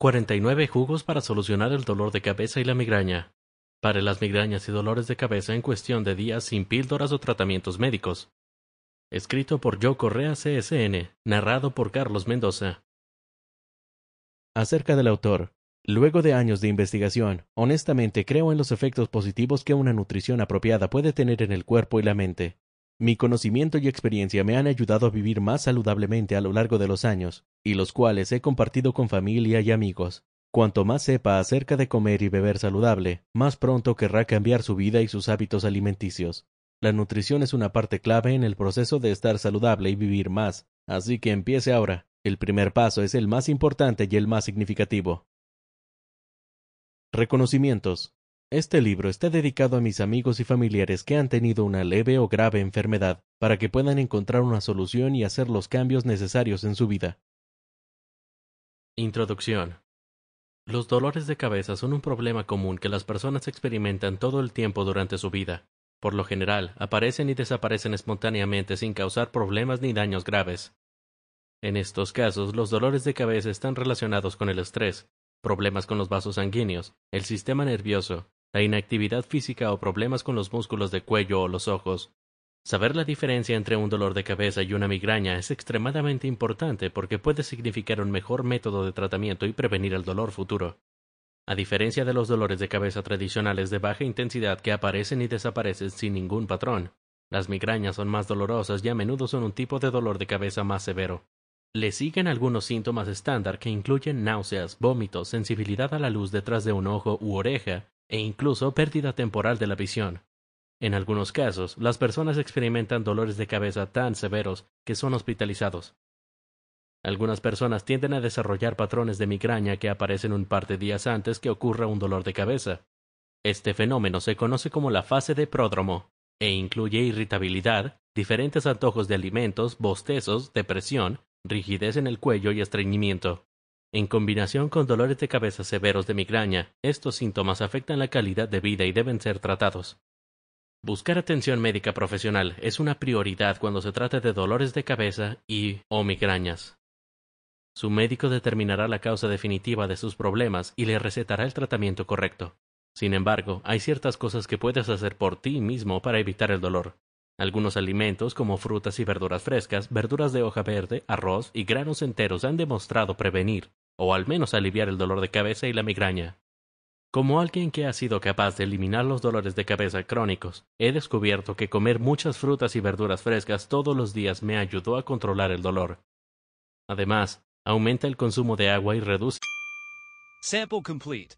49 jugos para solucionar el dolor de cabeza y la migraña. Para las migrañas y dolores de cabeza en cuestión de días sin píldoras o tratamientos médicos. Escrito por Joe Correa CSN, narrado por Carlos Mendoza. Acerca del autor. Luego de años de investigación, honestamente creo en los efectos positivos que una nutrición apropiada puede tener en el cuerpo y la mente. Mi conocimiento y experiencia me han ayudado a vivir más saludablemente a lo largo de los años, y los cuales he compartido con familia y amigos. Cuanto más sepa acerca de comer y beber saludable, más pronto querrá cambiar su vida y sus hábitos alimenticios. La nutrición es una parte clave en el proceso de estar saludable y vivir más, así que empiece ahora. El primer paso es el más importante y el más significativo. Reconocimientos. Este libro está dedicado a mis amigos y familiares que han tenido una leve o grave enfermedad, para que puedan encontrar una solución y hacer los cambios necesarios en su vida. Introducción. Los dolores de cabeza son un problema común que las personas experimentan todo el tiempo durante su vida. Por lo general, aparecen y desaparecen espontáneamente sin causar problemas ni daños graves. En estos casos, los dolores de cabeza están relacionados con el estrés, problemas con los vasos sanguíneos, el sistema nervioso, la inactividad física o problemas con los músculos de cuello o los ojos, Saber la diferencia entre un dolor de cabeza y una migraña es extremadamente importante porque puede significar un mejor método de tratamiento y prevenir el dolor futuro. A diferencia de los dolores de cabeza tradicionales de baja intensidad que aparecen y desaparecen sin ningún patrón, las migrañas son más dolorosas y a menudo son un tipo de dolor de cabeza más severo. Le siguen algunos síntomas estándar que incluyen náuseas, vómitos, sensibilidad a la luz detrás de un ojo u oreja, e incluso pérdida temporal de la visión. En algunos casos, las personas experimentan dolores de cabeza tan severos que son hospitalizados. Algunas personas tienden a desarrollar patrones de migraña que aparecen un par de días antes que ocurra un dolor de cabeza. Este fenómeno se conoce como la fase de pródromo e incluye irritabilidad, diferentes antojos de alimentos, bostezos, depresión, rigidez en el cuello y estreñimiento. En combinación con dolores de cabeza severos de migraña, estos síntomas afectan la calidad de vida y deben ser tratados. Buscar atención médica profesional es una prioridad cuando se trata de dolores de cabeza y o migrañas. Su médico determinará la causa definitiva de sus problemas y le recetará el tratamiento correcto. Sin embargo, hay ciertas cosas que puedes hacer por ti mismo para evitar el dolor. Algunos alimentos como frutas y verduras frescas, verduras de hoja verde, arroz y granos enteros han demostrado prevenir, o al menos aliviar el dolor de cabeza y la migraña. Como alguien que ha sido capaz de eliminar los dolores de cabeza crónicos, he descubierto que comer muchas frutas y verduras frescas todos los días me ayudó a controlar el dolor. Además, aumenta el consumo de agua y reduce. Sample complete.